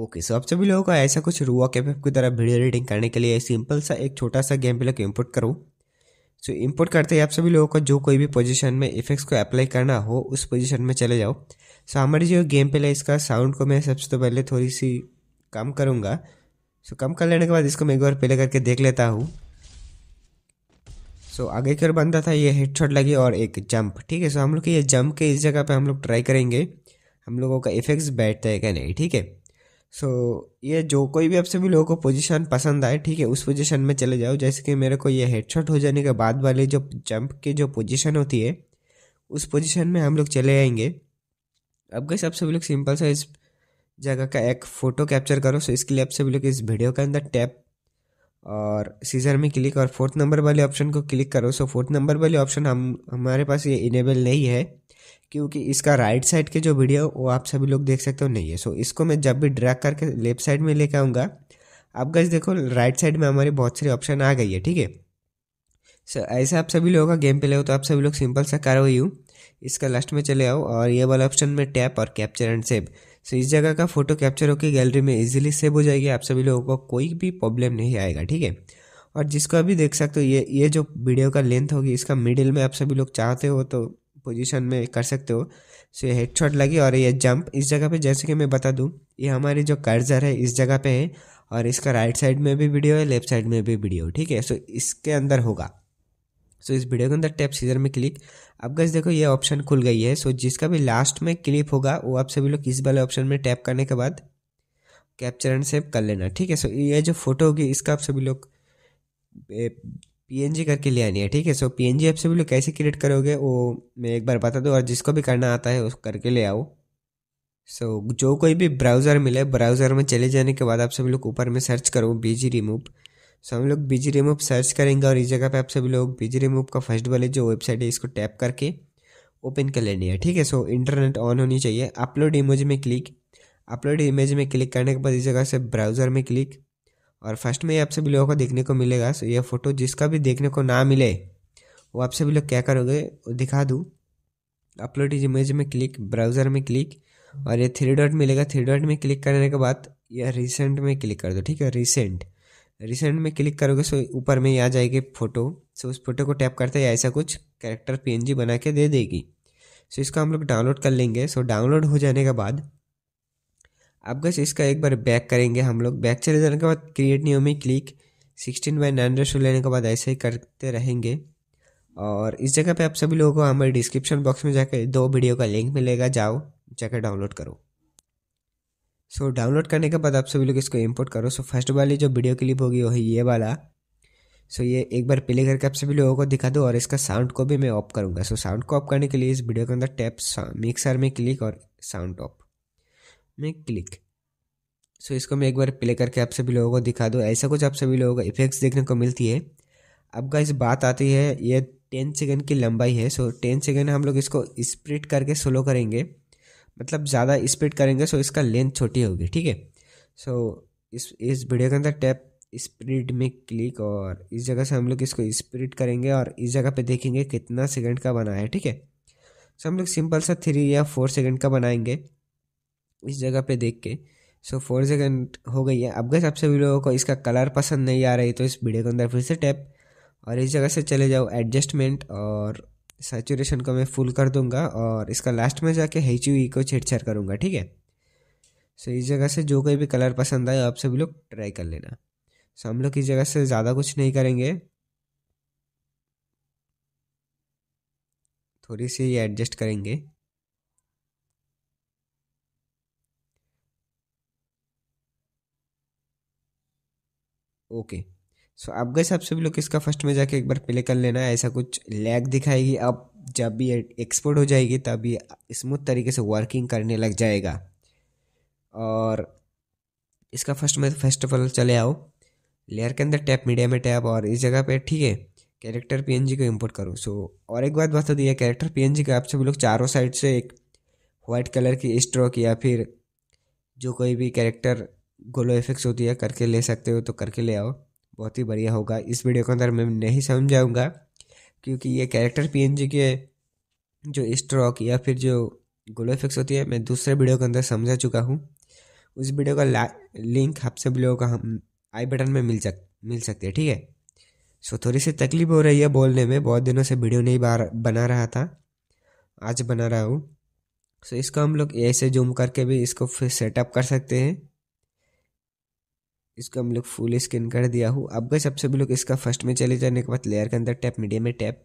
Okay so आप सभी लोगों को ऐसा कुछ रुआ कैप की तरह वीडियो एडिटिंग करने के लिए सिंपल सा एक छोटा सा गेम प्ले को इम्पोर्ट करो सो इम्पोर्ट करते ही आप सभी लोगों को जो कोई भी पोजीशन में इफेक्ट्स को अप्लाई करना हो उस पोजीशन में चले जाओ सो so, हमारी जो गेम प्ले इसका साउंड को मैं सबसे तो पहले थोड़ी सी कम करूँगा सो so, कम कर लेने के बाद इसको मैं एक बार प्ले करके देख लेता हूँ सो so, आगे की ओर बनता था ये हेडशॉट लगी और एक जंप ठीक है सो हम लोग ये जंप के इस जगह पर हम लोग ट्राई करेंगे हम लोगों का इफेक्ट्स बैठता है क्या नहीं ठीक है सो so, ये जो कोई भी आप सभी लोगों को पोजीशन पसंद आए ठीक है उस पोजीशन में चले जाओ जैसे कि मेरे को ये हेडशॉट हो जाने के बाद वाले जो जंप की जो पोजीशन होती है उस पोजीशन में हम लोग चले आएंगे अब गई आप सभी लोग सिंपल सा इस जगह का एक फ़ोटो कैप्चर करो सो इसके लिए आप सभी लोग इस वीडियो के अंदर टैप और सीजर में क्लिक और फोर्थ नंबर वाले ऑप्शन को क्लिक करो सो फोर्थ नंबर वाले ऑप्शन हम हमारे पास ये इनेबल नहीं है क्योंकि इसका राइट साइड के जो वीडियो वो आप सभी लोग देख सकते हो नहीं है सो इसको मैं जब भी ड्रैग करके लेफ्ट साइड में लेके आऊँगा आप गज देखो राइट साइड में हमारे बहुत सारे ऑप्शन आ गई है ठीक है सो ऐसे आप सभी लोगों का गेम पे हो तो आप सभी लोग सिंपल सा करो इसका लास्ट में चले आओ और ये वाला ऑप्शन में टैप और कैप्चर एंड सेव सो इस जगह का फोटो कैप्चर होकर गैलरी में इजीली सेव हो जाएगी आप सभी लोगों को कोई भी प्रॉब्लम नहीं आएगा ठीक है और जिसको अभी देख सकते हो ये ये जो वीडियो का लेंथ होगी इसका मिडिल में आप सभी लोग चाहते हो तो पोजिशन में कर सकते हो सो ये हेडशॉट लगी और ये जंप इस जगह पर जैसे कि मैं बता दूँ ये हमारी जो कर्जर है इस जगह पर है और इसका राइट साइड में भी वीडियो है लेफ्ट साइड में भी वीडियो ठीक है सो इसके अंदर होगा सो तो इस वीडियो के अंदर टैप सीजर में क्लिक अब गैस देखो ये ऑप्शन खुल गई है सो जिसका भी लास्ट में क्लिप होगा वो आप सभी लोग इस वाले ऑप्शन में टैप करने के बाद कैप्चर एंड सेव कर लेना ठीक है सो ये जो फोटो होगी इसका आप सभी लोग जी करके ले आनी है ठीक है सो जी आप सभी लोग कैसे क्रिएट करोगे वो मैं एक बार बता दूँ और जिसको भी करना आता है उसको करके ले आओ सो so, जो कोई भी ब्राउज़र मिले ब्राउज़र में चले जाने के बाद आप सभी लोग ऊपर में सर्च करो बीजी रिमूव सो हम लोग बीजी रिमूव सर्च करेंगे और इस जगह पे आप सभी लोग बीजी रिमूव का फर्स्ट वाले जो वेबसाइट है इसको टैप करके ओपन कर लेनी है ठीक है सो इंटरनेट ऑन होनी चाहिए अपलोड इमेज में क्लिक अपलोड इमेज में क्लिक करने के बाद इस जगह से ब्राउज़र में क्लिक और फर्स्ट में आप सभी लोगों को देखने को मिलेगा सो यह फ़ोटो जिसका भी देखने को ना मिले वो आप सभी लोग क्या करोगे दिखा दूँ अपलोड इमेज में क्लिक ब्राउज़र में क्लिक और ये थ्री डॉट मिलेगा थ्री डॉट में क्लिक करने के बाद यह रिसेंट में क्लिक कर दो ठीक है रिसेंट रिसेंट में क्लिक करोगे सो ऊपर में आ जाएगी फ़ोटो सो उस फोटो को टैप करते ही ऐसा कुछ कैरेक्टर पीएनजी बना के दे देगी सो इसको हम लोग डाउनलोड कर लेंगे सो डाउनलोड हो जाने के बाद अब बस इसका एक बार बैक करेंगे हम लोग बैक चले जाने के बाद क्रिएट नहीं में click sixteen by nine ratio लेने के बाद ऐसे ही करते रहेंगे और इस जगह पे आप सभी लोगों को हमारे डिस्क्रिप्शन बॉक्स में जाकर दो वीडियो का लिंक मिलेगा जाओ जाकर डाउनलोड करो सो so, डाउनलोड करने के बाद आप सभी लोग इसको इंपोर्ट करो सो फर्स्ट वाली जो वीडियो क्लिप होगी वो है ये वाला सो so, ये एक बार प्ले करके आप सभी लोगों को दिखा दो और इसका साउंड को भी मैं ऑफ करूँगा सो so, साउंड को ऑफ करने के लिए इस वीडियो के अंदर टैप मिक्सर में क्लिक और साउंड ऑफ में क्लिक सो so, इसको मैं एक बार प्ले करके आप सभी लोगों को दिखा दूँ ऐसा कुछ आप सभी लोगों को इफेक्ट्स देखने को मिलती है अब इस बात आती है ये टेन सेकेंड की लंबाई है सो टेन सेकेंड हम लोग इसको स्प्रिट करके स्लो करेंगे मतलब ज़्यादा स्पीड करेंगे सो इसका लेंथ छोटी होगी ठीक है सो इस इस वीडियो के अंदर टैप स्प्रिड में क्लिक और इस जगह से हम लोग इसको स्प्रिड करेंगे और इस जगह पे देखेंगे कितना सेकंड का बना है ठीक है सो हम लोग सिंपल सा थ्री या फोर सेकंड का बनाएंगे इस जगह पे देख के सो फोर सेकंड हो गई है अब गए सबसे भी लोगों को इसका कलर पसंद नहीं आ रही तो इस वीडियो के अंदर फिर से टैप और इस जगह से चले जाओ एडजस्टमेंट और सैचुरेशन को मैं फुल कर दूंगा और इसका लास्ट में जाके ई e को छेड़छाड़ करूंगा ठीक है सो इस जगह से जो कोई भी कलर पसंद आए आप सभी लोग ट्राई कर लेना सो हम लोग इस जगह से ज़्यादा कुछ नहीं करेंगे थोड़ी सी ये एडजस्ट करेंगे ओके okay. सो आप गए आप सभी लोग इसका फर्स्ट में जाके एक बार प्ले कर लेना ऐसा कुछ लैग दिखाएगी अब जब भी एक्सपोर्ट हो जाएगी तब ये स्मूथ तरीके से वर्किंग करने लग जाएगा और इसका फर्स्ट में फर्स्ट ऑफ ऑल चले आओ लेयर के अंदर टैप मीडिया में टैप और इस जगह पे ठीक है कैरेक्टर पीएनजी को इम्पोर्ट करो सो और एक बात बता दी है कैरेक्टर पीएनजी का आप सभी लोग चारों साइड से एक वाइट कलर की स्ट्रोक या फिर जो कोई भी कैरेक्टर गोलो इफेक्ट्स होती है करके ले सकते हो तो करके ले आओ बहुत ही बढ़िया होगा इस वीडियो के अंदर मैं नहीं समझाऊँगा क्योंकि ये कैरेक्टर पी के जो स्ट्रोक या फिर जो ग्लो इफेक्ट्स होती है मैं दूसरे वीडियो के अंदर समझा चुका हूँ उस वीडियो का लिंक आप सब लोगों का हम आई बटन में मिल सक मिल सकती है ठीक है सो थोड़ी सी तकलीफ हो रही है बोलने में बहुत दिनों से वीडियो नहीं बना रहा था आज बना रहा हूँ सो इसको हम लोग ऐसे जूम करके भी इसको फिर सेटअप कर सकते हैं इसको हम लोग फुल स्किन कर दिया हूँ अब गए सबसे भी लोग इसका फर्स्ट में चले जाने के बाद लेयर के अंदर टैप मीडिया में टैप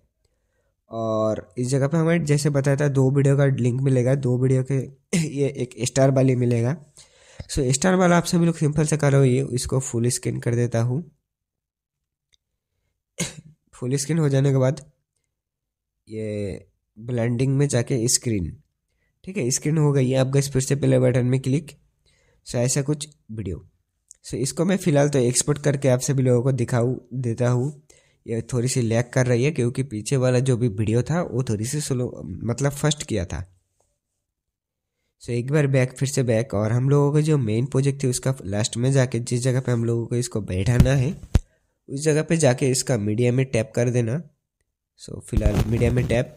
और इस जगह पे हमें जैसे बताया था दो वीडियो का लिंक मिलेगा दो वीडियो के ये एक स्टार वाली मिलेगा सो स्टार वाला आप सभी लोग सिंपल से करो ये इसको फुल स्किन कर देता हूँ फुल स्किन हो जाने के बाद ये ब्लेंडिंग में जाके स्क्रीन ठीक है स्क्रीन हो गई है आप गए फिर से पहले बटन में क्लिक सो ऐसा कुछ वीडियो सो इसको मैं फ़िलहाल तो एक्सपोर्ट करके आप सभी लोगों को दिखाऊ देता हूँ ये थोड़ी सी लैग कर रही है क्योंकि पीछे वाला जो भी वीडियो था वो थोड़ी सी स्लो मतलब फर्स्ट किया था सो so, एक बार बैक फिर से बैक और हम लोगों का जो मेन प्रोजेक्ट थी उसका लास्ट में जाके जिस जगह पे हम लोगों को इसको बैठाना है उस जगह पे जाके इसका मीडिया में टैप कर देना सो so, फिलहाल मीडिया में टैप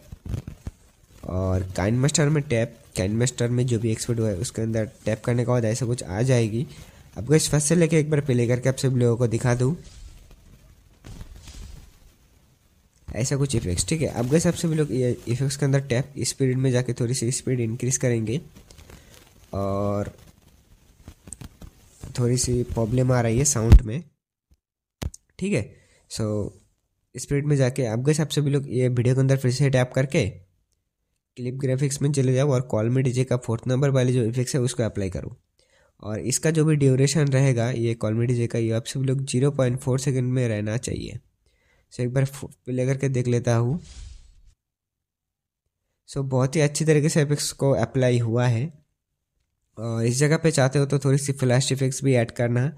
और काइन मास्टर में टैप काइन मास्टर में जो भी एक्सपर्ट हुआ है उसके अंदर टैप करने के बाद ऐसा कुछ आ जाएगी आपको इस फर्स्ट से लेके एक बार प्ले करके आप सब लोगों को दिखा दूँ ऐसा कुछ इफेक्ट्स ठीक है अब गए सबसे भी लोग इफेक्ट्स के अंदर टैप स्पीड में जाके थोड़ी सी स्पीड इंक्रीज करेंगे और थोड़ी सी प्रॉब्लम आ रही है साउंड में ठीक है सो स्पीड में जाके अब गए सबसे भी लोग ये वीडियो के अंदर फिर से टैप करके क्लिप ग्राफिक्स में चले जाओ और कॉल में डीजे का फोर्थ नंबर वाले जो इफेक्ट्स है उसको अप्लाई करूँ और इसका जो भी ड्यूरेशन रहेगा ये कॉलमेडी जे का ये आप सब लोग जीरो पॉइंट फोर सेकेंड में रहना चाहिए सो एक बार प्ले करके देख लेता हूँ सो बहुत ही अच्छी तरीके से इफेक्ट्स को अप्लाई हुआ है और इस जगह पे चाहते हो तो थोड़ी सी फ्लैश इफेक्ट्स भी ऐड करना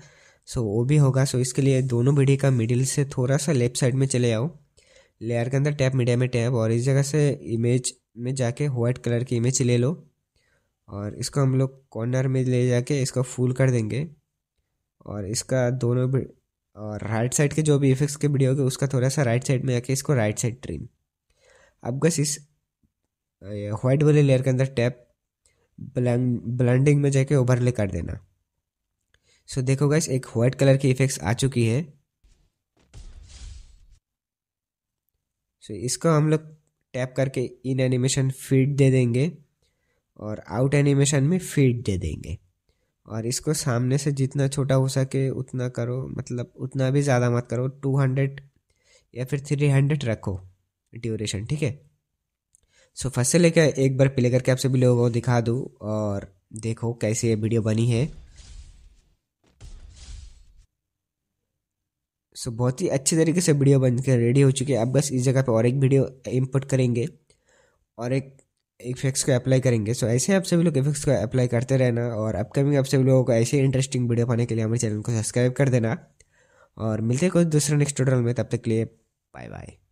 सो वो भी होगा सो इसके लिए दोनों बीढ़ी का मिडिल से थोड़ा सा लेफ्ट साइड में चले आओ लेयर के अंदर टैप मीडिया में टैप और इस जगह से इमेज में जाके व्हाइट कलर की इमेज ले लो और इसको हम लोग कॉर्नर में ले जाके इसको फूल कर देंगे और इसका दोनों और राइट साइड के जो भी इफेक्ट्स के वीडियो होंगे उसका थोड़ा सा राइट साइड में आके इसको राइट साइड ट्रिम अब बस इस वाइट वाले लेयर के अंदर टैप ब्लेंडिंग में जाके ओवरले कर देना सो देखो गाइस एक वाइट कलर की इफेक्ट्स आ चुकी है सो इसको हम लोग टैप करके इन एनिमेशन फीड दे देंगे और आउट एनिमेशन में फीड दे देंगे और इसको सामने से जितना छोटा हो सके उतना करो मतलब उतना भी ज़्यादा मत करो टू हंड्रेड या फिर थ्री हंड्रेड रखो ड्यूरेशन ठीक है सो फर्स्ट से लेकर एक बार प्ले करके आप सभी लोगों को दिखा दूँ और देखो कैसे ये वीडियो बनी है सो बहुत ही अच्छे तरीके से वीडियो बन के रेडी हो चुकी है अब बस इस जगह पे और एक वीडियो इनपुट करेंगे और एक इफेक्ट्स को अप्लाई करेंगे सो so, ऐसे आप सभी लोग इफेक्ट्स को अप्लाई करते रहना और अपकमिंग आप सभी लोगों को ऐसे इंटरेस्टिंग वीडियो पाने के लिए हमारे चैनल को सब्सक्राइब कर देना और मिलते हैं कुछ दूसरे नेक्स्ट ट्यूटोरियल में तब तक के लिए बाय बाय